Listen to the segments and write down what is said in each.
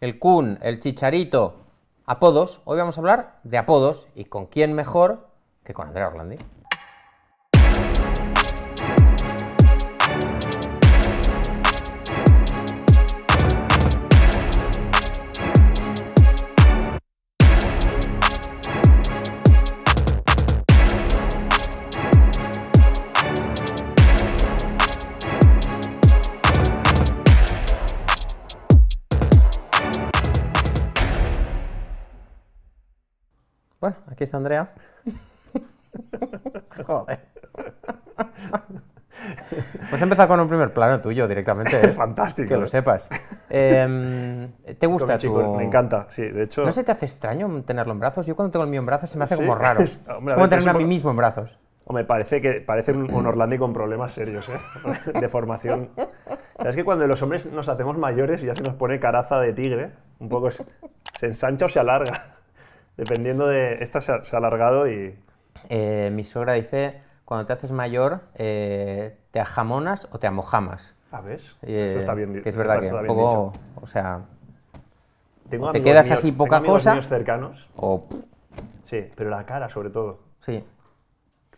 el Kun, el Chicharito, apodos. Hoy vamos a hablar de apodos y con quién mejor que con Andrea Orlandi. Aquí está Andrea. Joder. Pues empezar con un primer plano tuyo directamente. Es ¿eh? fantástico. Que lo eh. sepas. Em, ¿Te gusta Me encanta, sí. De hecho... ¿No se te hace extraño tenerlo en brazos? Yo cuando tengo el mío en brazos se me hace como raro. Es, como a mí mismo en brazos. O me parece, que, parece un, un con problemas serios, ¿eh? De formación. Es que cuando los hombres nos hacemos mayores y ya se nos pone caraza de tigre, un poco se ensancha o se alarga. Dependiendo de... Esta se ha, alargado y... Eh, mi suegra dice, cuando te haces mayor, eh, ¿te ajamonas o te amojamas? A ah, ver, eh, eso está bien dicho. es verdad que un poco, o sea, te quedas así poca cosa. cercanos. Sí, pero la cara sobre todo. Sí.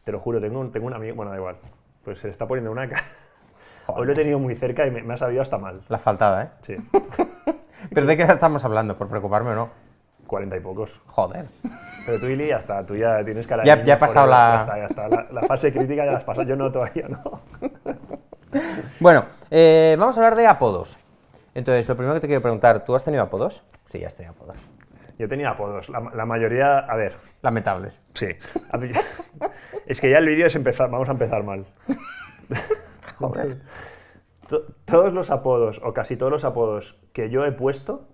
Te lo juro, tengo un, tengo un amigo, bueno, da igual, pues se le está poniendo una cara. Hoy lo he tenido muy cerca y me, me ha sabido hasta mal. La faltada, ¿eh? Sí. pero de qué estamos hablando, por preocuparme o no. 40 y pocos. Joder. Pero tú, Ili, ya está, tú ya tienes cara Ya, pasado la- ya está, ya está. La, fase crítica ya la has pasado, yo no todavía, ¿no? Bueno, eh, vamos a hablar de apodos. Entonces, lo primero que te quiero preguntar, ¿tú has tenido apodos? Sí, has tenido apodos. Yo tenía apodos, la, mayoría, a ver, Lamentables. sí. es que ya el vídeo es empezar, vamos a empezar mal. Joder. todos los apodos, o casi todos los apodos que yo he puesto,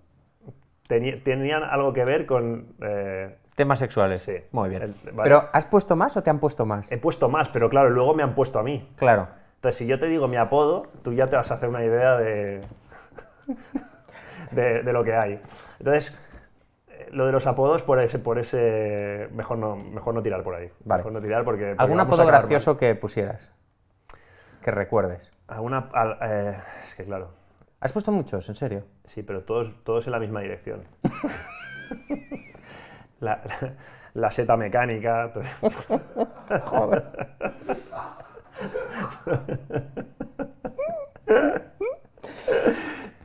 tenían algo que ver con... Eh, Temas sexuales. Sí. Muy bien. ¿Pero has puesto más o te han puesto más? He puesto más, pero claro, luego me han puesto a mí. Claro. Entonces, si yo te digo mi apodo, tú ya te vas a hacer una idea de, de, lo que hay. Entonces, eh, lo de los apodos por ese, por ese mejor no, mejor no tirar por ahí. Mejor no tirar porque. ¿Algún apodo gracioso que pusieras? Que recuerdes. Alguna. Eh, es que claro. ¿Has puesto muchos, en serio? Sí, pero todos, todos en la misma dirección. la, seta mecánica. Joder.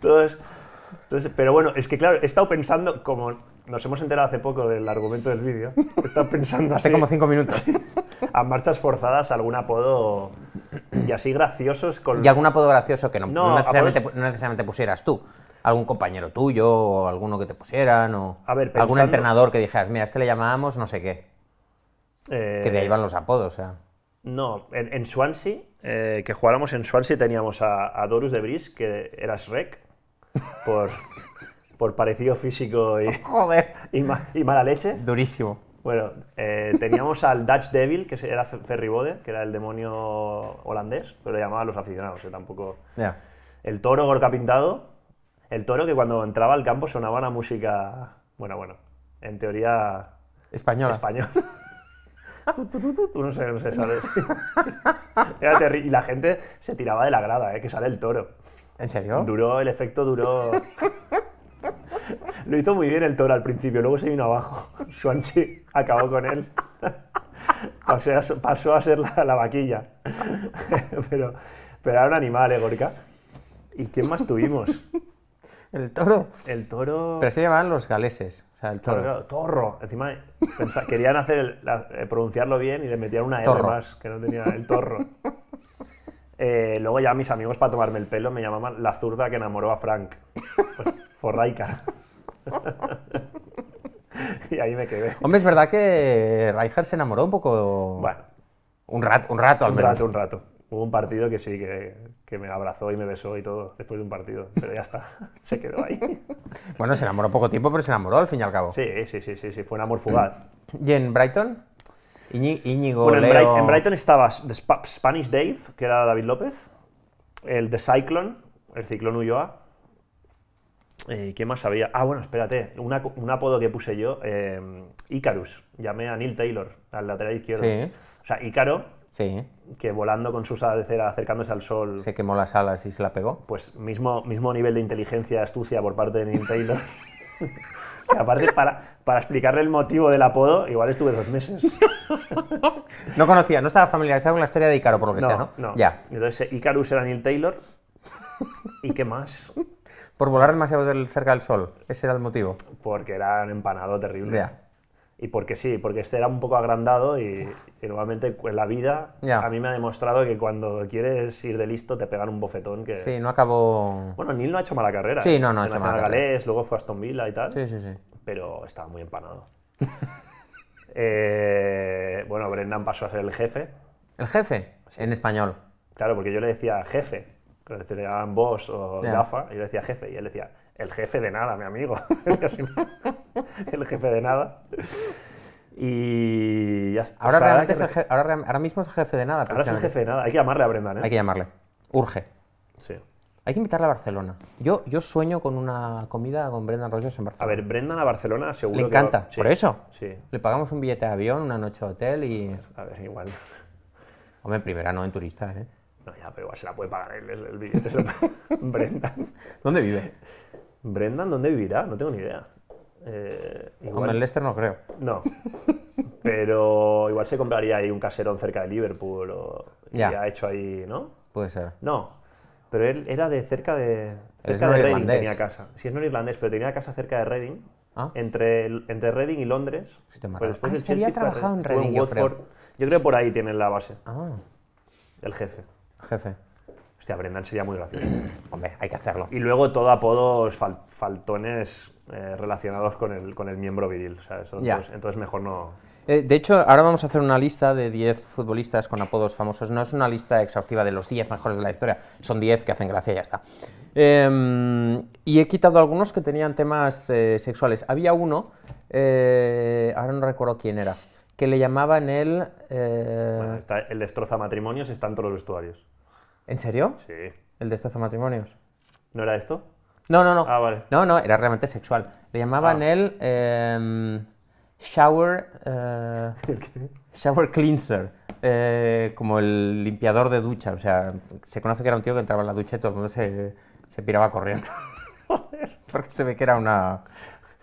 todos, pero bueno, es que claro, he estado pensando, como nos hemos enterado hace poco del argumento del vídeo, he estado pensando Hace como cinco minutos. A marchas forzadas, algún apodo y así graciosos con... Y algún apodo gracioso que no, no necesariamente pusieras tú algún compañero tuyo o alguno que te pusieran o a ver, algún entrenador que dijeras, mira, a este le llamábamos no sé qué. Eh, que de ahí van los apodos, o No, en, Swansea, eh, que jugáramos en Swansea, teníamos a, Dorus de Bris, que era rec, por, por parecido físico y, Y, mala leche. Durísimo. Bueno, eh, teníamos al Dutch Devil, que era Ferribode, que era el demonio holandés, pero le llamaban los aficionados, tampoco. El toro gorca pintado, el toro que cuando entraba al campo sonaba una música, bueno, bueno, en teoría... Española. Española. Tú, no sé, no sé, ¿sabes? y la gente se tiraba de la grada, ¿eh? que sale el toro. ¿En serio? Duró, el efecto duró... Lo hizo muy bien el toro al principio, luego se vino abajo. Suanchi acabó con él. Pasó a, pasó ser la, vaquilla. pero, pero era un animal, ¿eh, Gorka? ¿Y quién más tuvimos? ¿El toro? El toro... Pero se llamaban los galeses. O sea, el toro. torro. Encima querían hacer el, eh, pronunciarlo bien y le metían una R más, que no tenía el torro. Eh, luego ya mis amigos para tomarme el pelo me llamaban la zurda que enamoró a Frank. Forraica. y ahí me quedé. Hombre, es verdad que Rijkaard se enamoró un poco... Bueno. Un rato, un rato al menos. Un rato, un rato. Hubo un partido que sí, que que me abrazó y me besó y todo después de un partido, pero ya está, se quedó ahí. bueno, se enamoró poco tiempo, pero se enamoró al fin y al cabo. Sí, sí, sí, sí, fue un amor fugaz. Mm. ¿Y en Brighton? Iñi Iñigo, bueno, en, Brighton estabas The Spanish Dave, que era David López, el The Cyclone, el Ciclón Ulloa. y eh, ¿qué más había? Ah, bueno, espérate, un apodo que puse yo, eh, Icarus. Llamé a Neil Taylor, al lateral izquierdo. Sí. O sea, Icaro. Que volando con sus alas de cera acercándose al sol. Se quemó las alas y se la pegó. Pues mismo, mismo nivel de inteligencia, astucia por parte de Neil Taylor aparte, para, explicarle el motivo del apodo, igual estuve dos meses. no conocía, no estaba familiarizado con la historia de Icaro, por lo que sea, ¿no? No. Ya. Entonces, Icarus eh, era Neil Taylor. ¿Y qué más? Por volar demasiado cerca del sol. Ese era el motivo. Porque era un empanado terrible y porque sí, porque este era un poco agrandado y, normalmente la vida a mí me ha demostrado que cuando quieres ir de listo te pegan un bofetón que... Sí, no acabó... Bueno, Neil no ha hecho mala carrera. Sí, no, no ha ¿eh? hecho mala Galés, luego fue a Aston Villa y tal. Sí, sí, sí. Pero estaba muy empanado. Eh, bueno, Brendan pasó a ser el jefe. ¿El jefe? En español. Claro, porque yo le decía jefe, le decían vos o gafa, y yo le decía jefe, y él decía, el jefe de nada, mi amigo. el jefe de nada. Y ya está. Ahora, ahora, mismo es el jefe de nada. Ahora es el jefe de nada. Hay que llamarle a Brendan, ¿eh? Hay que llamarle. Urge. Sí. Hay que invitarle a Barcelona. Yo, yo sueño con una comida con Brendan Rogers en Barcelona. A ver, Brendan a Barcelona seguro Le encanta, por eso. Sí. Le pagamos un billete de avión, una noche de hotel y... A ver, igual. Hombre, en primera no, en turista, ¿eh? No, ya, pero igual se la puede pagar el, billete. Brendan. ¿Dónde vive? Brendan, ¿dónde vivirá? No tengo ni idea. Eh, igual... el Leicester no creo. No. Pero igual se compraría ahí un caserón cerca de Liverpool o... Ya. ha hecho ahí, ¿no? Puede ser. No. Pero él era de cerca de... Cerca de Reading tenía casa. Si es no irlandés, pero tenía casa cerca de Reading. ¿Ah? Entre, entre Reading y Londres. Sí, pues después ah, trabajado en Reading, yo creo. yo creo. por ahí tienen la base. Ah. El jefe. Jefe. Hostia, Brendan sería muy gracioso. Hombre, hay que hacerlo. Y luego todo apodos faltones eh, relacionados con el, con el miembro viril. entonces, mejor no... Eh, de hecho, ahora vamos a hacer una lista de 10 futbolistas con apodos famosos. No es una lista exhaustiva de los 10 mejores de la historia. Son 10 que hacen gracia y ya está. Em, y he quitado algunos que tenían temas eh, sexuales. Había uno, ahora no recuerdo quién era, que le llamaban el... Bueno, el destroza matrimonios, están todos los vestuarios. ¿En serio? Sí. ¿El destrozo matrimonios? ¿No era esto? No, no, no. Ah, vale. No, no, era realmente sexual. Le llamaban ah. el em, shower, eh, shower cleanser, eh, como el limpiador de ducha. O sea, se conoce que era un tío que entraba en la ducha y todo el mundo se, se piraba corriendo. Porque se ve que era una,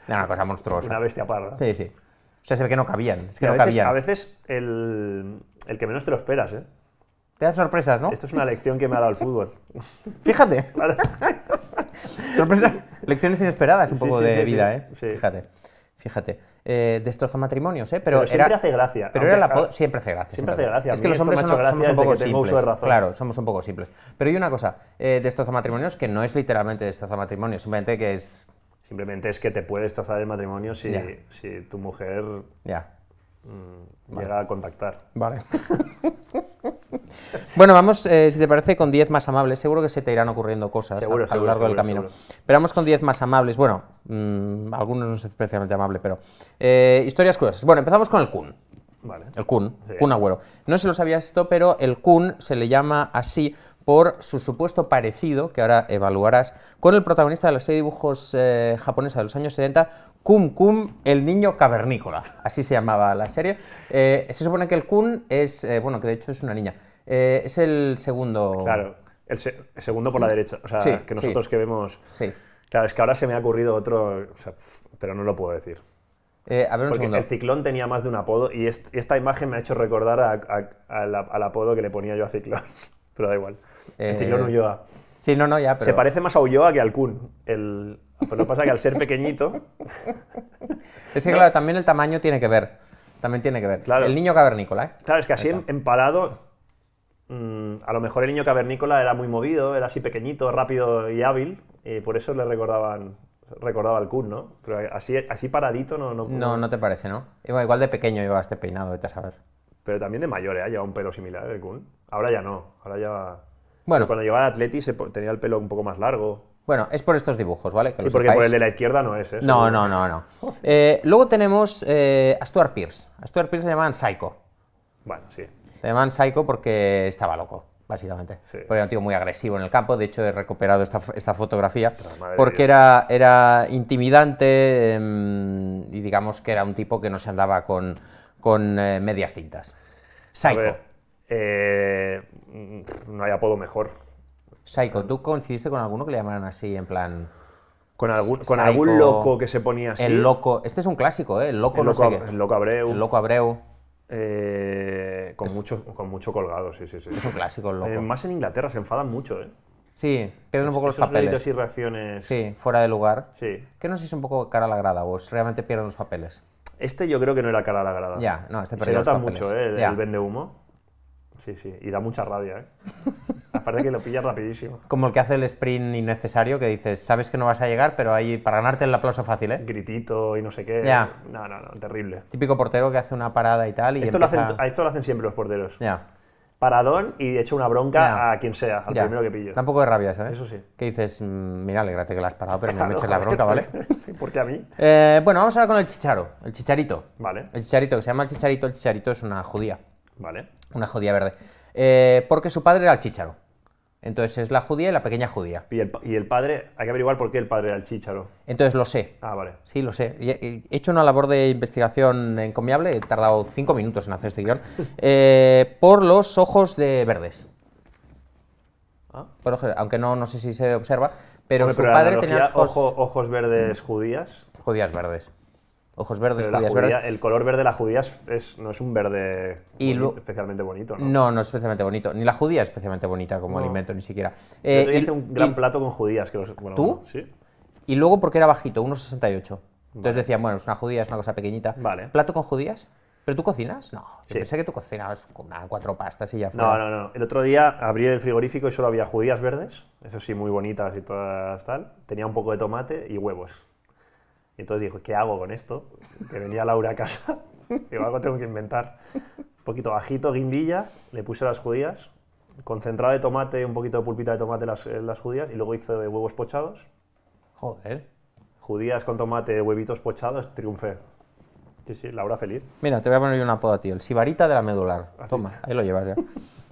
una cosa monstruosa. Una bestia parda. Sí, sí. O sea, se ve que no cabían. Es que a veces, cabían. A veces el, el que menos te lo esperas, ¿eh? Te da sorpresas, ¿no? Esto es una lección que me ha dado el fútbol. Fíjate. sorpresas. Lecciones inesperadas un poco de vida, ¿eh? Fíjate. Fíjate. Eh, destroza matrimonios, ¿eh? Pero, siempre hace gracia. Pero era la siempre hace gracia. Siempre, hace gracia. Es que los hombres somos un poco simples. Claro, somos un poco simples. Pero hay una cosa, eh, destroza matrimonios que no es literalmente destrozo matrimonios, simplemente que es... Simplemente es que te puede destrozar el matrimonio si, si tu mujer... Ya mm, llegar a contactar. Vale. bueno, vamos, eh, si te parece, con 10 más amables. Seguro que se te irán ocurriendo cosas a, lo largo del camino. Pero vamos con 10 más amables. Bueno, mm, algunos no son especialmente amables, pero. Eh, historias cosas Bueno, empezamos con el Kun. Vale. El Kun, un Kun Agüero. No se lo sabías esto, pero el Kun se le llama así por su supuesto parecido, que ahora evaluarás, con el protagonista de la serie de dibujos japoneses eh, japonesa de los años 70, Kum Kum, el niño cavernícola, así se llamaba la serie. Eh, se supone que el Kun es, eh, bueno, que de hecho es una niña, eh, es el segundo... Claro, el, segundo por la derecha, o sea, que nosotros que vemos... Sí. Claro, es que ahora se me ha ocurrido otro, pero no lo puedo decir. a ver un Porque el ciclón tenía más de un apodo y, esta imagen me ha hecho recordar al apodo que le ponía yo a ciclón, pero da igual. El ciclón a... Sí, no, no, ya, Se parece más a Ulloa que al Kun. El... Pero no pasa que al ser pequeñito... es que, claro, también el tamaño tiene que ver. También tiene que ver. El niño cavernícola, ¿eh? Claro, es que así en mmm, a lo mejor el niño cavernícola era muy movido, era así pequeñito, rápido y hábil, y por eso le recordaban recordaba al Kun, ¿no? Pero así, así paradito no, no... No, te parece, ¿no? Igual de pequeño llevaba este peinado, vete a saber. Pero también de mayor, ¿eh? Lleva un pelo similar el Kun. Ahora ya no, ahora ya cuando llevaba al Atleti tenía el pelo un poco más largo. Bueno, es por estos dibujos, ¿vale? sí, porque por el de la izquierda no es ¿eh? No, no, no, no. Eh, luego tenemos eh, a Stuart Pierce. A Stuart Pierce le llamaban Psycho. Bueno, sí. Le llamaban Psycho porque estaba loco, básicamente. Porque era un tipo muy agresivo en el campo. De hecho, he recuperado esta, fotografía porque era, era intimidante em, y digamos que era un tipo que no se andaba con, con eh, medias tintas. Psycho. Eh, no hay apodo mejor. Psycho, ¿tú coincidiste con alguno que le llamaran así, en plan... Con algún, loco que se ponía así. El loco, este es un clásico, ¿eh? El loco, loco, loco Abreu. El loco Abreu. Eh, con, mucho, con mucho colgado, sí, sí, sí. Es un clásico el loco. Eh, más en Inglaterra se enfadan mucho, ¿eh? Sí, pierden un poco los papeles. y reacciones. Sí, fuera de lugar. Sí. Que no un poco cara a la grada vos realmente pierden los papeles. Este yo creo que no era cara a la grada. Ya, no, este Se nota mucho, ¿eh? el vende humo. Sí, sí, y da mucha rabia, ¿eh? Aparte que lo pillas rapidísimo. Como el que hace el sprint innecesario, que dices, sabes que no vas a llegar, pero ahí para ganarte el aplauso fácil, ¿eh? Gritito y no sé qué. Ya. No, no, no, terrible. Típico portero que hace una parada y tal. Y esto, lo, hacen, siempre los porteros. Ya. Paradón y echa una bronca a quien sea, al primero que pillo. Tampoco de rabia, ¿sabes? ¿eh? Eso sí. Que dices, mm, mira, alegrate que la has parado, pero no me eches la bronca, ¿vale? Porque a mí. Eh, bueno, vamos a ahora con el chicharo, el chicharito. Vale. El chicharito, que se llama el chicharito, el chicharito es una judía. Vale. Una judía verde. Eh, porque su padre era el chícharo. Entonces es la judía y la pequeña judía. Y el, padre, hay que averiguar por qué el padre era el chícharo. Entonces lo sé. Ah, vale. Sí, lo sé. He, hecho una labor de investigación encomiable, he tardado cinco minutos en hacer este guión, eh, ah. por los ojos de verdes. aunque no, no sé si se observa, pero su padre tenía ojos... ojos verdes judías. Judías verdes. Ojos verdes, El color verde de la judía es, no es un verde especialmente bonito, ¿no? ¿no? No, es especialmente bonito. Ni la judía es especialmente bonita como alimento, ni siquiera. Eh, te hice un gran plato con judías. Que los, ¿Tú? Sí. Y luego porque era bajito, 1,68. Entonces decían, bueno, es una judía, es una cosa pequeñita. Vale. ¿Plato con judías? ¿Pero tú cocinas? No. Yo pensé que tú cocinabas con cuatro pastas y ya fue. No, no, no. El otro día abrí el frigorífico y solo había judías verdes. Eso sí, muy bonitas y todas tal. Tenía un poco de tomate y huevos. Y entonces dijo, ¿qué hago con esto? Que venía Laura a casa, digo, algo tengo que inventar. Un poquito bajito, guindilla, le puse las judías, concentrado de tomate, un poquito de pulpita de tomate las, eh, las judías, y luego hizo huevos pochados. Joder. Judías con tomate, huevitos pochados, triunfé. Sí, sí, Laura feliz. Mira, te voy a poner un apodo a ti, el sibarita de la medular. Ah, Toma, ahí lo llevas ya.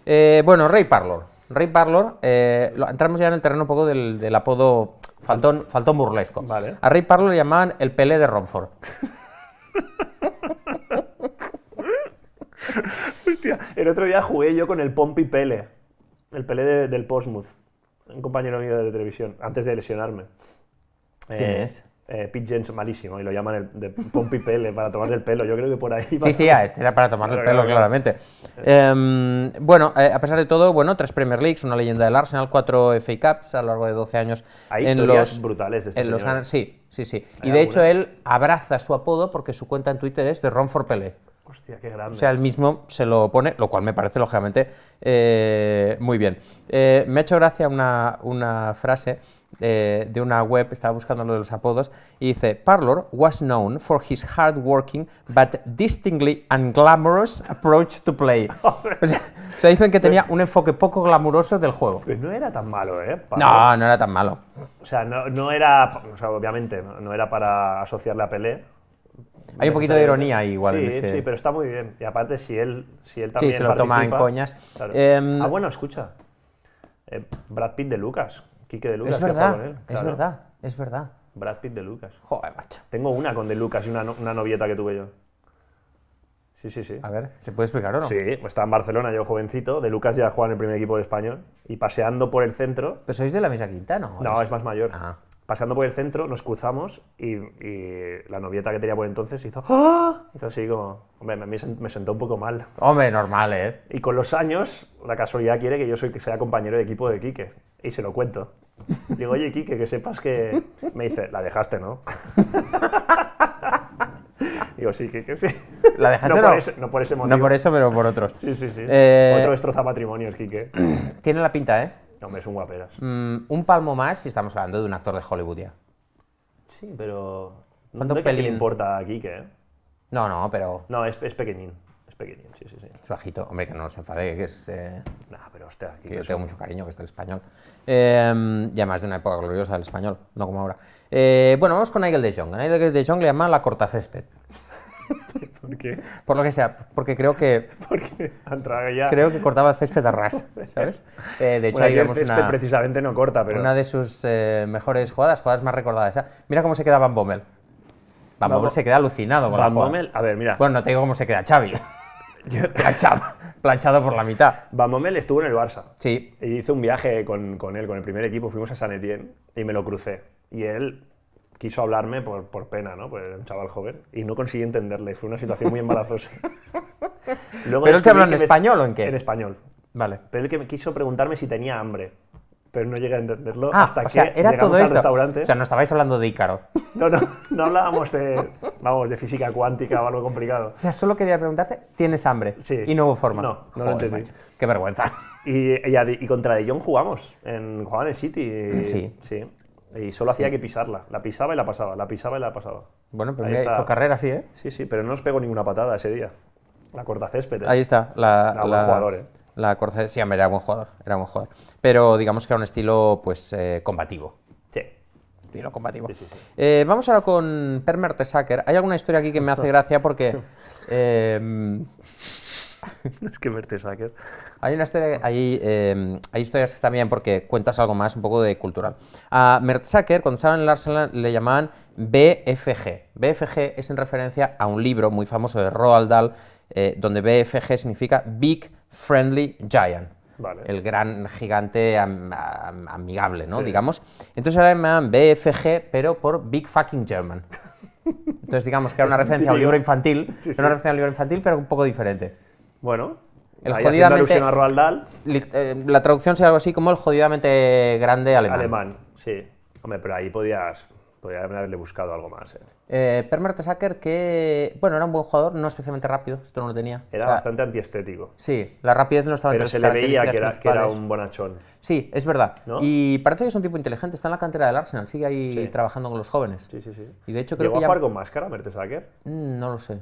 Eh, bueno, Rey Parlor. Rey Parlor, eh, entramos ya en el terreno un poco del, del apodo Faltó un burlesco. A Ray Parlo le llamaban el Pelé de Romford. Hostia, el otro día jugué yo con el Pompi Pele, el Pele del Portsmouth, un compañero mío de televisión, antes de lesionarme. ¿Quién eh, es? eh, Pete malísimo y lo llaman el, de Pompi Pele para tomar el pelo. Yo creo que por ahí. Sí, sí, este era para tomarle el pelo, claramente. Em, bueno, eh, a pesar de todo, bueno, tres Premier Leagues, una leyenda del Arsenal, cuatro FA Cups a lo largo de 12 años. Hay historias brutales este ¿eh? Sí, sí, sí. Y de hecho él abraza su apodo porque su cuenta en Twitter es de Ron for Pele. Hostia, qué O sea, el mismo se lo pone, lo cual me parece, lógicamente, eh, muy bien. Eh, me ha hecho gracia una, una frase eh, de una web, estaba buscando lo de los apodos, y dice, Parlor was known for his hardworking but distinctly unglamorous approach to play. o, sea, dicen que tenía un enfoque poco glamuroso del juego. no era tan malo, ¿eh? No, no era tan malo. O sea, no, era, o sea, obviamente, no, no era para asociarle a Pelé, hay un poquito de ironía ahí igual. Sí, sí, pero está muy bien. Y aparte, si él, si él también. se lo toma en coñas. Em, ah, bueno, escucha. Eh, Brad Pitt de Lucas. Quique de Lucas. Es verdad, es verdad, es verdad. Brad Pitt de Lucas. Joder, macho. Tengo una con de Lucas y una, novieta que tuve yo. Sí, sí, sí. A ver, ¿se puede explicar o no? Sí, pues estaba en Barcelona, yo jovencito, de Lucas ya jugaba en el primer equipo de español, y paseando por el centro... ¿Pero sois de la misma quinta, no? No, es más mayor. Ajá. Ah pasando por el centro, nos cruzamos y, la novieta que tenía por entonces hizo ¡Ah! Hizo así como... Hombre, a mí me sentó un poco mal. Hombre, normal, ¿eh? Y con los años, la casualidad quiere que yo soy, que sea compañero de equipo de Quique. Y se lo cuento. Digo, oye, Quique, que sepas que... Me dice, la dejaste, ¿no? Digo, sí, Quique, sí. ¿La dejaste no, no? Por ese, no por ese motivo. No por eso, pero por otros. Sí, sí, sí. Eh, Otro destroza matrimonios, Quique. Tiene la pinta, ¿eh? No, hombre, son guaperas. Mm, un palmo más si estamos hablando de un actor de Hollywood ya. Sí, pero. ¿Cuánto ¿De le importa aquí, que. ¿eh? No, no, pero. No, es, es pequeñín. Es pequeñín, sí, sí, sí. Es bajito. Hombre, que no nos enfade, que es. Eh... nah, pero hostia, Que yo tengo mucho cariño, que es el español. Eh, y además de una época gloriosa del español, no como ahora. Eh, bueno, vamos con Nigel de Jong. A Nigel de Jong le llaman la corta césped. ¿Por qué? Por lo que sea, porque creo que... Porque ya. Creo que cortaba el césped a ras, ¿sabes? Eh, de hecho, ahí vemos precisamente no corta, pero... Una de sus eh, mejores jugadas, jugadas más recordadas. Mira cómo se queda Van Bommel. Bommel se queda alucinado con Van Bommel, a ver, mira. Bueno, no te digo cómo se queda Xavi. planchado, planchado por la mitad. Van Bommel estuvo en el Barça. Sí. Y hice un viaje con, con él, con el primer equipo, fuimos a San Etienne y me lo crucé. Y él quiso hablarme por, por pena, ¿no? Pues un chaval joven. Y no conseguí entenderle. Fue una situación muy embarazosa. ¿Pero él te habló en español o en qué? En español. Vale. Pero él que me quiso preguntarme si tenía hambre. Pero no llegué a entenderlo ah, hasta o que sea, era llegamos todo al restaurante. O sea, no estabais hablando de Ícaro. No, no, no hablábamos de, vamos, de física cuántica o algo complicado. O sea, solo quería preguntarte, ¿tienes hambre? Sí. Y no hubo forma. No, no lo entendí. Qué vergüenza. Y, y, contra De Jong jugamos, en, jugaban en City. sí. Sí. Y solo hacía que pisarla. La pisaba y la pasaba, la pisaba y la pasaba. Bueno, pero hizo carrera así, ¿eh? Sí, sí, pero no nos pegó ninguna patada ese día. La corta césped. Ahí está. La, era la, jugador, ¿eh? La sí, hombre, era buen jugador, era buen jugador. Pero digamos que era un estilo, pues, eh, combativo. Sí. Estilo combativo. Eh, vamos ahora con Per Mertesacker. Hay alguna historia aquí que me hace gracia porque... Em, es que Mertesacker. Hay, una em, hay, historias que están bien porque cuentas algo más, un poco de cultural. A Mertesacker, cuando estaba en el Arsenal, le llamaban BFG. BFG es en referencia a un libro muy famoso de Roald Dahl, eh, donde BFG significa Big Friendly Giant. El gran gigante amigable, ¿no? Digamos. Entonces ahora me llaman BFG, pero por Big Fucking German. Entonces digamos que era una referencia a un libro infantil, era una referencia a un libro infantil, pero un poco diferente. Bueno, el jodidamente, a eh, la traducción sería algo así como el jodidamente grande alemán. Alemán, sí. Hombre, pero ahí podías, podías haberle buscado algo más. Eh. Eh, per eh que, bueno, era un buen jugador, no especialmente rápido, esto no lo tenía. Era bastante antiestético. Sí, la rapidez no estaba Pero se le veía que era, un bonachón. Sí, es verdad. Y parece que es un tipo inteligente, está en la cantera del Arsenal, sigue ahí trabajando con los jóvenes. Sí, sí, sí. Y de hecho creo a jugar con máscara Mertesacker? Mm, no lo sé.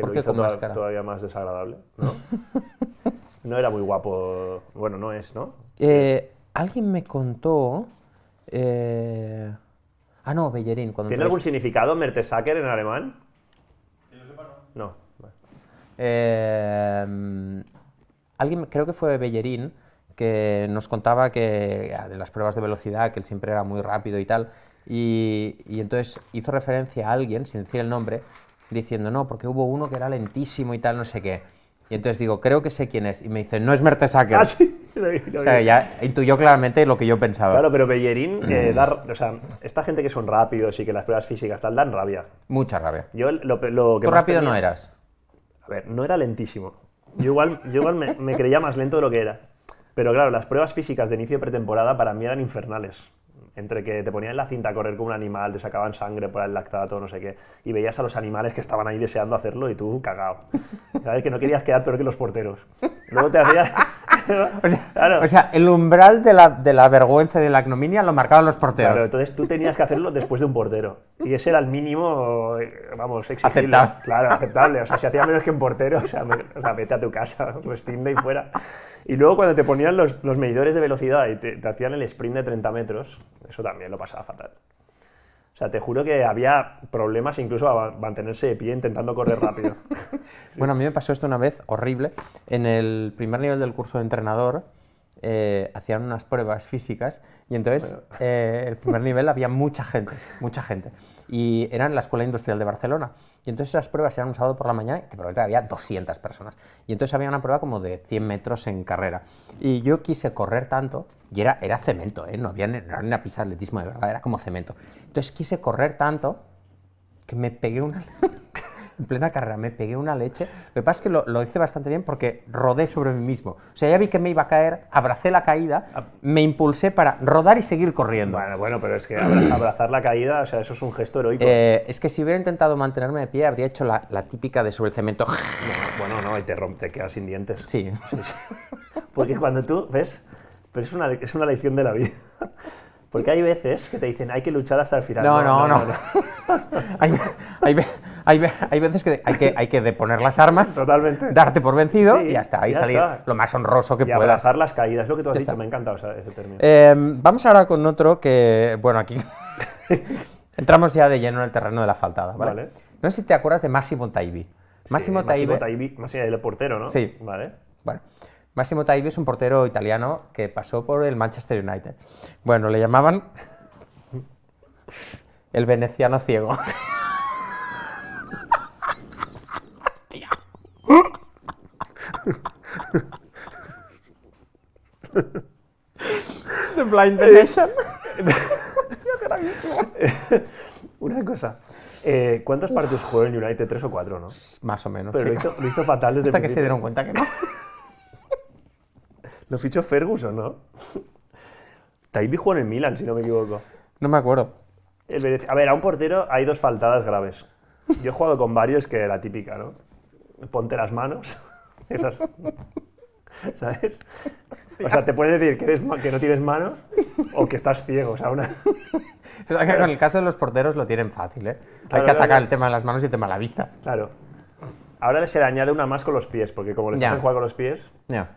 Porque todavía más desagradable, ¿no? no era muy guapo, bueno, no es, ¿no? Eh, alguien me contó... Eh... Ah, no, Bellerín. ¿Tiene algún significado Mertesacker en alemán? no. No. Eh, alguien, creo que fue Bellerín, que nos contaba que ah, de las pruebas de velocidad, que él siempre era muy rápido y tal, y, entonces hizo referencia a alguien, sin decir el nombre, diciendo, no, porque hubo uno que era lentísimo y tal, no sé qué. Y entonces digo, creo que sé quién es. Y me dice, no es Mertesacker. Ah, o sea, ya intuyó claramente lo que yo pensaba. Claro, pero Bellerín, eh, mm. dar, o sea, esta gente que son rápidos y que las pruebas físicas tal, dan rabia. Mucha rabia. Yo lo, que Tú rápido no eras. A ver, no era lentísimo. Yo igual, yo igual me, creía más lento de lo que era. Pero claro, las pruebas físicas de inicio pretemporada para mí eran infernales entre que te ponían la cinta a correr como un animal, te sacaban sangre por el lactato, no sé qué, y veías a los animales que estaban ahí deseando hacerlo y tú cagao. Sabes que no querías quedar peor que los porteros. Luego te hacía o, sea, el umbral de la, vergüenza y de la ignominia lo marcaban los porteros. Claro, entonces tú tenías que hacerlo después de un portero. Y ese era el mínimo, vamos, exigible. Aceptable. Claro, aceptable. O sea, si hacía menos que un portero, o sea, vete a tu casa, pues tinde y fuera. Y luego cuando te ponían los, medidores de velocidad y te, te hacían el sprint de 30 metros, eso también lo pasaba fatal. O sea, te juro que había problemas incluso a mantenerse de pie intentando correr rápido. bueno, a mí me pasó esto una vez horrible. En el primer nivel del curso de entrenador, eh, hacían unas pruebas físicas y entonces eh, el primer nivel había mucha gente, mucha gente. Y eran la Escuela Industrial de Barcelona. Y entonces esas pruebas eran un sábado por la mañana, que probablemente había 200 personas. Y entonces había una prueba como de 100 metros en carrera. Y yo quise correr tanto, y era, era cemento, ¿eh? no, había, no era una pista de atletismo de verdad, era como cemento. Entonces quise correr tanto que me pegué una... en plena carrera me pegué una leche. Lo que pasa es que lo, hice bastante bien porque rodé sobre mí mismo. O sea, ya vi que me iba a caer, abracé la caída, ah. me impulsé para rodar y seguir corriendo. Bueno, bueno, pero es que abrazar la caída, o sea, eso es un gesto heroico. Eh, es que si hubiera intentado mantenerme de pie, habría hecho la, típica de sobre el cemento. bueno, no, y te, te quedas sin dientes. Sí. Porque cuando tú ves, pero es una, es una lección de la vida. Porque hay veces que te dicen, hay que luchar hasta el final. No, no, no. no, no. hay, hay, hay, veces que hay que, hay que deponer las armas, darte por vencido y hasta ahí salir lo más honroso que y puedas. Abrazar las caídas, lo que tú has dicho, me encanta o ese término. Em, vamos ahora con otro que, bueno, aquí entramos ya de lleno en el terreno de la faltada, ¿vale? No sé si te acuerdas de Máximo Taibi. Máximo sí, Taibi. Taibi, Máximo el portero, ¿no? Sí. Vale. Bueno. Máximo Taibi es un portero italiano que pasó por el Manchester United. Bueno, le llamaban el veneciano ciego. Blind eh, Una cosa. Eh, ¿Cuántos partidos jugó en United? ¿Tres o cuatro, no? Más o menos. Pero lo, hizo, fatal desde Hasta que se dieron cuenta que no. lo fichó Ferguson, ¿no? Taibi jugó en el Milan, si no me equivoco. No me acuerdo. a ver, a un portero hay dos faltadas graves. Yo he jugado con varios que la típica, ¿no? Ponte las manos. Esas. ¿sabes? O sea, te puedes decir que, no tienes manos o que estás ciego, o sea, en el caso de los porteros lo tienen fácil, ¿eh? Hay que atacar el tema de las manos y el tema de la vista. Claro. Ahora se le añade una más con los pies, porque como les hacen jugar con los pies, ya.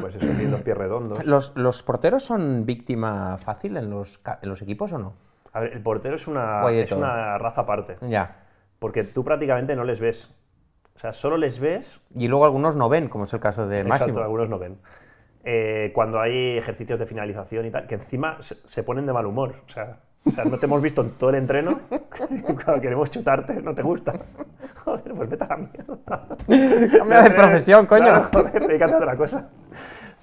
pues eso, tienen los pies redondos. ¿Los, porteros son víctima fácil en los, equipos o no? A ver, el portero es una, es una raza aparte. Ya. Porque tú prácticamente no les ves. O sea, solo les ves. Y luego algunos no ven, como es el caso de Máximo. algunos no ven. Eh, cuando hay ejercicios de finalización y tal, que encima se, ponen de mal humor. O sea, no te hemos visto en todo el entreno. Cuando queremos chutarte, no te gusta. Joder, pues vete a la mierda. de profesión, coño. joder, dedícate a otra cosa.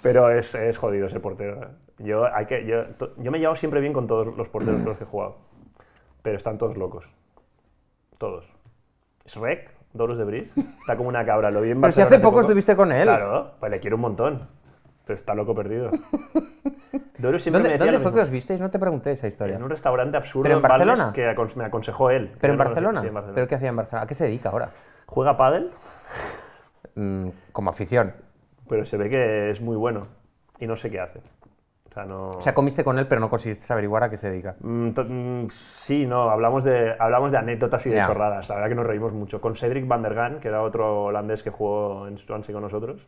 Pero es, jodido ese portero. ¿eh? Yo, hay que, yo, me he siempre bien con todos los porteros con los que he jugado. Pero están todos locos. Todos. Es rec... Doros de Bris. Está como una cabra, lo vi en Barcelona Pero si hace poco, estuviste con él. Claro, pues le quiero un montón. Pero está loco perdido. Doros siempre ¿Dónde, fue que os visteis? No te pregunté esa historia. En un restaurante absurdo en, Barcelona que me aconsejó él. ¿Pero en Barcelona? ¿Pero qué hacía en Barcelona? ¿A qué se dedica ahora? ¿Juega pádel? Mm, como afición. Pero se ve que es muy bueno y no sé qué hace. O sea, comiste con él, pero no conseguiste averiguar a qué se dedica. Mm, mm, sí, no, hablamos de, anécdotas y de chorradas. La verdad que nos reímos mucho. Con Cedric van der Gaan, que era otro holandés que jugó en Swansea con nosotros.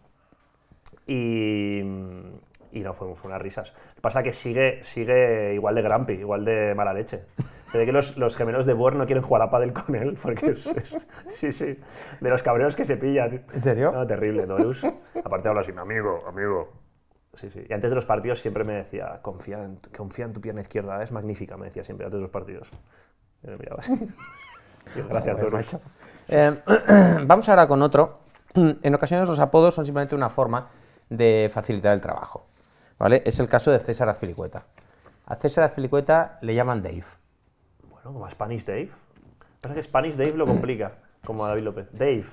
Y, mm, no, fue, fue, unas risas. Pasa que sigue, sigue igual de grumpy, igual de mala leche. Se ve que los, gemelos de Boer no quieren jugar a pádel con él, porque sí, sí, de los cabreros que se pilla. ¿En serio? No, terrible, Dorus. Aparte habla así, amigo, amigo, Sí, sí. Y antes de los partidos siempre me decía, confía en, confía en tu pierna izquierda, es magnífica, me decía siempre antes de los partidos. Y me miraba así. Gracias, eh, vamos ahora con otro. En ocasiones los apodos son simplemente una forma de facilitar el trabajo. ¿vale? Es el caso de César Azpilicueta. A César Azpilicueta le llaman Dave. Bueno, como a Spanish Dave. Pero es que Spanish Dave lo complica, como a David López. Dave.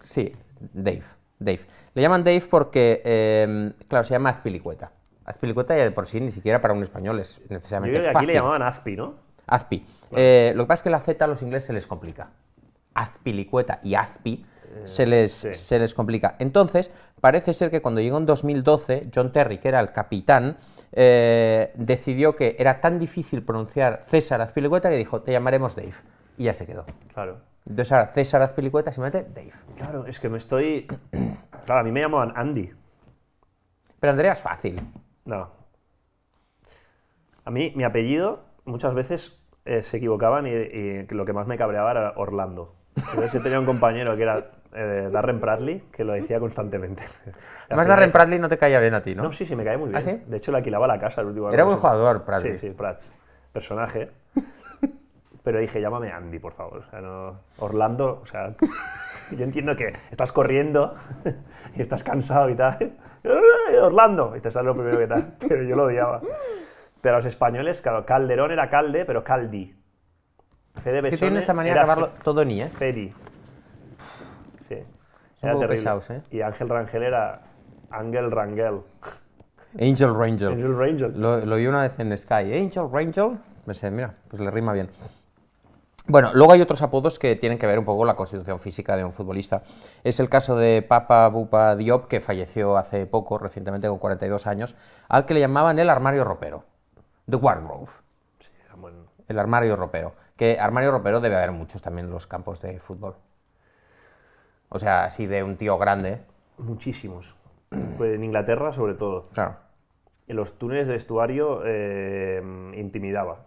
Sí, Dave. Dave. Le llaman Dave porque, em, claro, se llama Azpilicueta. Azpilicueta ya de por sí ni siquiera para un español es necesariamente Yo Aquí le llamaban Azpi, ¿no? Azpi. Eh, lo que pasa es que la Z a los ingleses se les complica. Azpilicueta y Azpi eh, se, les, se les complica. Entonces, parece ser que cuando llegó en 2012, John Terry, que era el capitán, eh, decidió que era tan difícil pronunciar César Azpilicueta que dijo, te llamaremos Dave. Y ya se quedó. Claro. Entonces ahora César Azpilicueta, simplemente Dave. Claro, es que me estoy... Claro, a mí me llamaban Andy. Pero Andrea es fácil. No. A mí, mi apellido, muchas veces eh, se equivocaban y, lo que más me cabreaba era Orlando. Entonces yo tenía un compañero que era eh, Darren Bradley, que lo decía constantemente. Además, Darren Bradley no te caía bien a ti, ¿no? No, sí, sí, me caía muy ¿Ah, bien. ¿Ah, sí? De hecho, le alquilaba la casa el último Era buen jugador, Bradley. Sí, sí, Prats. Personaje pero dije, llámame Andy, por favor. O sea, no, Orlando, o sea, yo entiendo que estás corriendo y estás cansado y tal. Orlando, y te sale lo primero que tal, pero yo lo odiaba. Pero los españoles, claro, Calderón era Calde, pero Caldi. Fede Besone es que esta manera de acabarlo todo ni, ¿eh? Fedi. Sí. un era terrible. Pesados, ¿eh? Y Ángel Rangel era Ángel Rangel. Angel Rangel. Angel Rangel. Lo, lo vi una vez en Sky. Angel Rangel. Me pues, sé, eh, mira, pues le rima bien. Bueno, luego hay otros apodos que tienen que ver un poco con la constitución física de un futbolista. Es el caso de Papa Bupa Diop, que falleció hace poco, recientemente con 42 años, al que le llamaban el armario ropero, The wardrobe. El armario ropero. Que armario ropero debe haber muchos también en los campos de fútbol. O sea, así de un tío grande. Muchísimos. Pues en Inglaterra, sobre todo. Claro. En los túneles de estuario eh, intimidaba.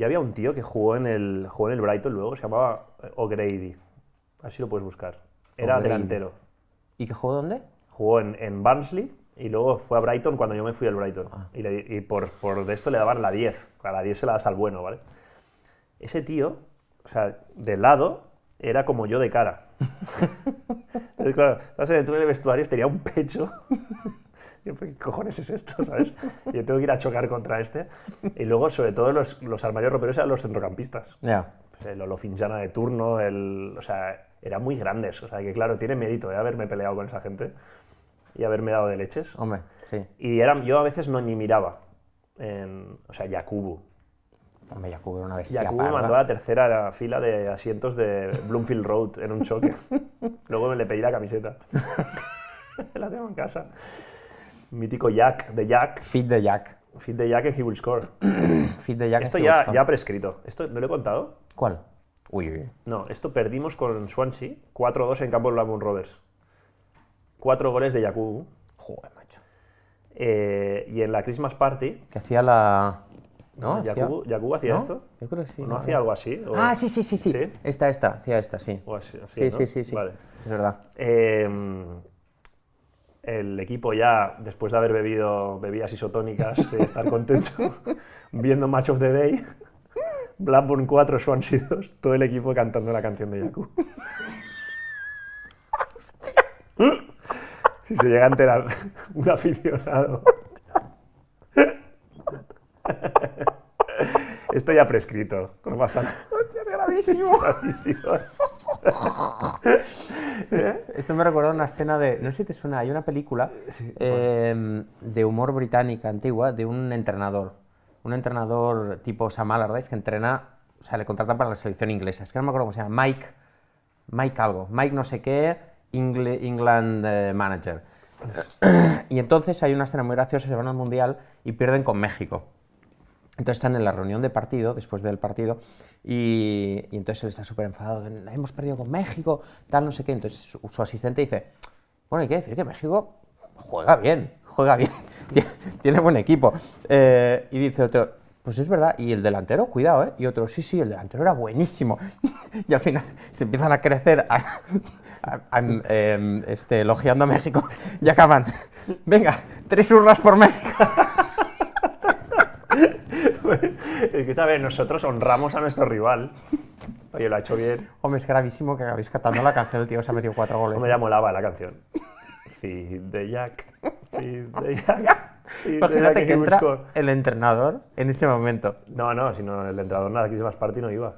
Y había un tío que jugó en el, jugó el Brighton luego, se llamaba eh, O'Grady. Así lo puedes buscar. Era delantero. ¿Y qué jugó dónde? Jugó en, Barnsley y luego fue a Brighton cuando yo me fui al Brighton. Ah. Y, por, esto le daban la 10. A la 10 se la das al bueno, ¿vale? Ese tío, o sea, de lado, era como yo de cara. Entonces, claro, en el túnel de vestuarios, tenía un pecho. ¿qué cojones es esto? ¿Sabes? Yo tengo que ir a chocar contra este. Y luego, sobre todo, los, los armarios roperos eran los centrocampistas. el de turno, el, o sea, eran muy grandes. O sea, que claro, tiene mérito de ¿eh? haberme peleado con esa gente y haberme dado de leches. Hombre, sí. Y eran, yo a veces no ni miraba. o sea, Yakubu. Hombre, Yakubu era una bestia. Yakubu mandó a la tercera fila de asientos de Bloomfield Road en un choque. Luego me le pedí la camiseta. la tengo en casa mítico Jack de Jack. Fit de Jack. Fit de Jack en He Will Score. Fit de Jack Esto ya, ya prescrito. ¿Esto no lo he contado? ¿Cuál? Uy, uy. No, esto perdimos con Swansea 4-2 en campo de Rovers. Cuatro goles de Jakub. Joder, macho. Eh, y en la Christmas Party. Que hacía la. ¿No? hacía, hacía esto? Yo creo que sí. ¿No, hacía algo así? Ah, sí, sí, sí, sí, Esta, esta, hacía esta, sí. O así, así, sí, sí, sí, sí. Vale. Es verdad. Eh, el equipo ya, después de haber bebido bebidas isotónicas y estar contento, viendo Match of the Day, Blackburn 4, Swansea 2, todo el equipo cantando la canción de Yaku. ¡Hostia! Si se llega a enterar un aficionado. Esto ya prescrito, pasa ¡Hostia, Es gravísimo. Esto me recuerda a una escena de, no sé si te suena, hay una película eh, de humor británica antigua de un entrenador, un entrenador tipo Sam Allardyce que entrena, o sea, le contratan para la selección inglesa, es que no me acuerdo cómo se llama, Mike, Mike algo, Mike no sé qué, England eh, Manager. Pues y entonces hay una escena muy graciosa, se van al Mundial y pierden con México. Entonces están en la reunión de partido, después del partido, y, entonces él está súper enfadado, hemos perdido con México, tal, no sé qué. Entonces su asistente dice, bueno, hay que decir que México juega bien, juega bien, tiene buen equipo. Eh, y dice otro, pues es verdad, y el delantero, cuidado, ¿eh? Y otro, sí, sí, el delantero era buenísimo. y al final se empiezan a crecer em, este, elogiando a México y acaban, venga, tres urnas por México. Es que a ver, nosotros honramos a nuestro rival. Oye, lo ha hecho bien. Hombre, es gravísimo que acabéis cantando la canción El tío se ha metido cuatro goles. me ya molaba la canción. Feed the Jack, feed the Jack. Imagínate que entra el entrenador en ese momento. No, no, sino el entrenador nada, Chris y no iba.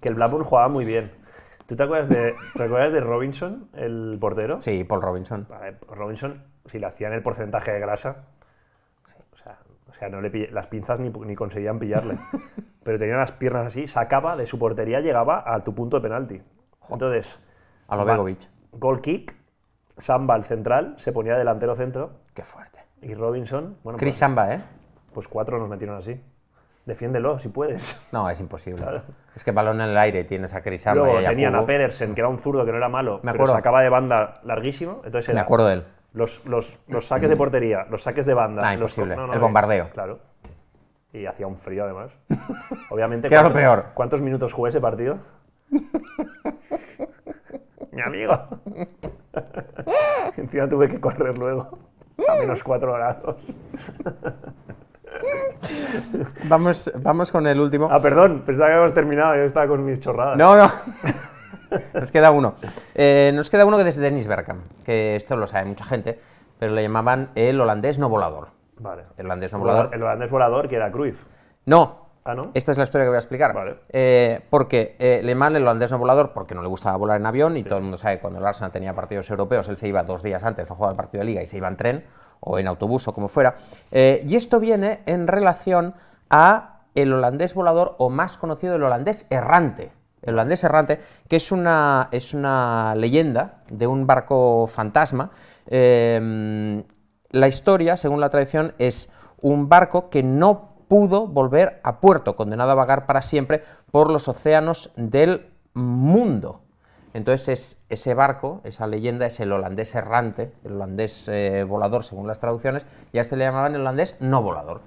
Que el Blackburn jugaba muy bien. ¿Tú te acuerdas de, de Robinson, el portero? Sí, Paul Robinson. Robinson, si le hacían el porcentaje de grasa, o sea, no le las pinzas ni, conseguían pillarle. pero tenía las piernas así, sacaba de su portería, llegaba a tu punto de penalti. Entonces. A Goal kick, Samba al central, se ponía delantero centro. Qué fuerte. Y Robinson. Bueno, Chris pues Samba, ¿eh? Pues cuatro nos metieron así. Defiéndelo si puedes. No, es imposible. Es que balón en el aire tienes a Chris Samba eh, y a tenían a Pedersen, que era un zurdo que no era malo, Me acuerdo. pero sacaba de banda larguísimo. Me acuerdo de él. Los, los, los saques de portería, los saques de banda. Ah, imposible. el bombardeo. Claro. Y hacía un frío además. Obviamente. claro, peor. ¿Cuántos minutos jugué ese partido? Mi amigo. Encima tuve que correr luego. A menos cuatro grados. vamos, vamos con el último. Ah, perdón, pensaba que habíamos terminado, yo estaba con mis chorradas. No, no. nos queda uno. Eh, nos queda uno que es Dennis Bergkamp, que esto lo sabe mucha gente, pero le llamaban el holandés no volador. El holandés no volador. El holandés volador que era Cruyff. Ah, no. Esta es la historia que voy a explicar. Eh, porque eh, le Mans, el holandés no volador porque no le gustaba volar en avión y todo el mundo sabe que cuando el Arsenal tenía partidos europeos él se iba dos días antes a jugar el partido de liga y se iba en tren o en autobús o como fuera. y esto viene en relación a el holandés volador o más conocido el holandés errante el holandés errante, que es una, es una leyenda de un barco fantasma. Em, la historia, según la tradición, es un barco que no pudo volver a puerto, condenado a vagar para siempre por los océanos del mundo. Entonces es ese barco, esa leyenda, es el holandés errante, el holandés eh, volador según las traducciones, Ya a este le llamaban el holandés no volador,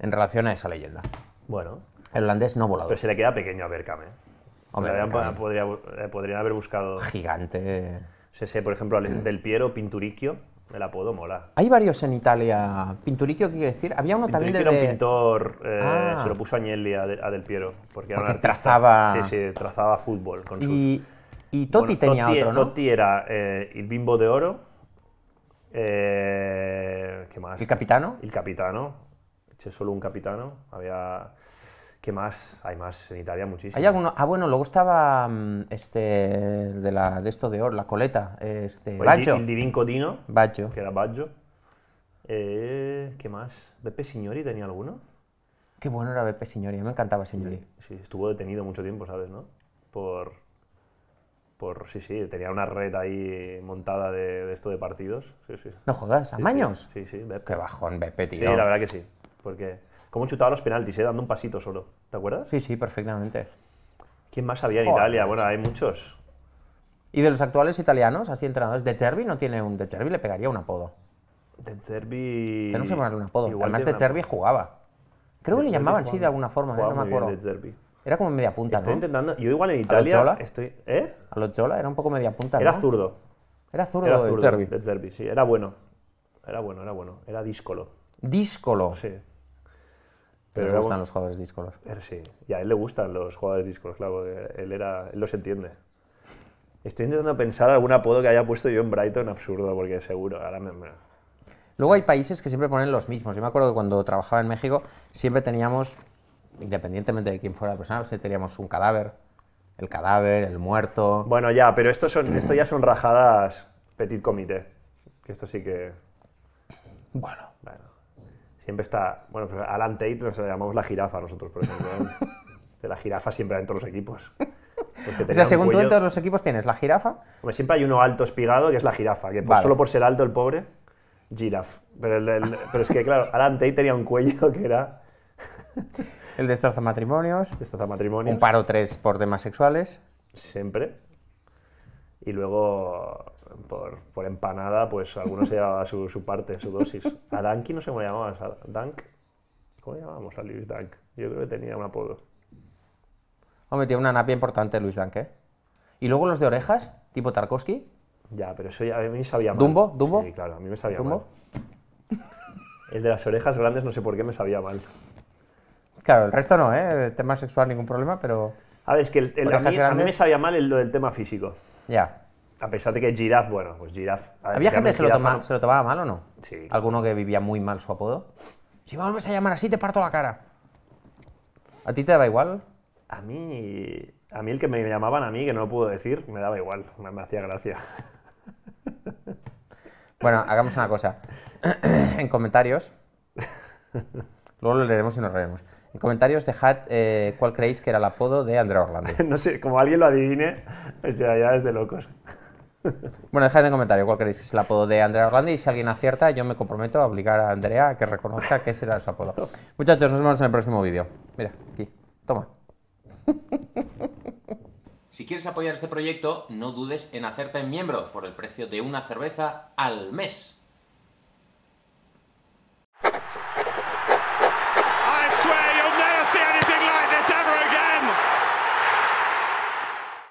en relación a esa leyenda. Bueno. El holandés no volador. Pero se le queda pequeño a ver, ¿eh? Eh, podrían, haber buscado. Gigante. por ejemplo, mm. del Piero Pinturicchio, el apodo mola. Hay varios en Italia. Pinturicchio, quiere decir? Había uno también de... era un pintor, eh, ah. se lo puso Agnelli a, Del Piero. Porque, trazaba... Sí, sí, trazaba fútbol con y, sus... Y Totti tenía otro, ¿no? Totti era eh, el bimbo de oro. ¿Qué más? ¿El capitano? El capitano. Eché solo un capitano. Había... ¿Qué más? Hay más en Italia, muchísimo. ¿Hay alguno? Ah, bueno, luego estaba mm, este, de, la, de esto de Or, la coleta. Este, Baggio. El, el Divin Baggio. Que era Baggio. Eh, ¿Qué más? ¿Beppe Signori tenía alguno? Qué bueno era Beppe Signori, me encantaba Signori. Sí, estuvo detenido mucho tiempo, ¿sabes? ¿no? Por, por, sí, sí, tenía una red ahí montada de, de esto de partidos. Sí, sí. No jodas, amaños. Sí, sí, sí Qué bajón, Beppe, tío. Sí, la verdad que sí. Porque cómo chutaba los penaltis, eh, dando un pasito solo. ¿Te acuerdas? Sí, sí, perfectamente. ¿Quién más había en Italia? Bueno, hay muchos. Y de los actuales italianos, así entrenadores, De Cervi no tiene un. De Cervi le pegaría un apodo. De Cervi. No que ponerle un apodo. Igual Además, De Cervi jugaba. Creo que le llamaban, sí, de alguna forma, ¿eh? no me acuerdo. De era como media punta, Estoy intentando. Yo igual en Italia. ¿A estoy, ¿Eh? A los Chola era un poco media punta. Era ¿no? zurdo. Era zurdo, era zurdo de Cervi. De Cervi, sí. Era bueno. Era bueno, era bueno. Era díscolo. Díscolo. Sí. Pero le gustan los jugadores discos eh, Sí, y a él le gustan los jugadores discos claro, él, era, él los entiende. Estoy intentando pensar algún apodo que haya puesto yo en Brighton absurdo, porque seguro, ahora me... Luego hay países que siempre ponen los mismos. Yo me acuerdo cuando trabajaba en México siempre teníamos, independientemente de quién fuera la persona, teníamos un cadáver, el cadáver, el muerto. Bueno, ya, pero esto, son, esto ya son rajadas petit comité. Que esto sí que. Bueno. bueno siempre está. Bueno, pues Alan Tate nos llamamos la jirafa nosotros, por ejemplo. de la jirafa siempre en todos los equipos. O sea, según tú en todos los equipos tienes la jirafa. siempre hay uno alto espigado que es la jirafa, que pues solo por ser alto el pobre, giraf. Pero, el, es que, claro, Alan Tate tenía un cuello que era. el destroza matrimonios. Destroza matrimonios. Un paro tres por temas sexuales. Siempre. Y luego por, empanada, pues algunos se llevaba su, parte, su dosis. A Danky no se cómo le llamabas, a Dank. ¿Cómo le a Luis Dank? Yo creo que tenía un apodo. Hombre, tiene una napia importante Luis Dank, ¿eh? Y luego los de orejas, tipo Tarkovsky. Ya, pero eso ya a mí me sabía mal. ¿Dumbo? ¿Dumbo? Sí, claro, a mí me sabía mal. El de las orejas grandes no sé por qué me sabía mal. Claro, el resto no, ¿eh? El tema sexual ningún problema, pero... A ver, es que a, mí, me sabía mal el, tema físico. Ya a pesar de que Giraf, bueno, pues Giraf. Eh, ¿Había gente se lo, tomaba mal o no? Sí. ¿Alguno que vivía muy mal su apodo? Si me vuelves a llamar así, te parto la cara. ¿A ti te daba igual? A mí. A mí el que me llamaban a mí, que no lo puedo decir, me daba igual, me, hacía gracia. Bueno, hagamos una cosa. en comentarios. Luego lo leeremos y nos reemos. En comentarios dejad eh, cuál creéis que era el apodo de Andrea Orlando. no sé, como alguien lo adivine, pues ya es de locos. Bueno, dejad en comentario cuál queréis que es el apodo de Andrea Orlandi y si alguien acierta, yo me comprometo a obligar a Andrea a que reconozca que será su apodo. Muchachos, nos vemos en el próximo vídeo. Mira, aquí, toma. Si quieres apoyar este proyecto, no dudes en hacerte miembro por el precio de una cerveza al mes.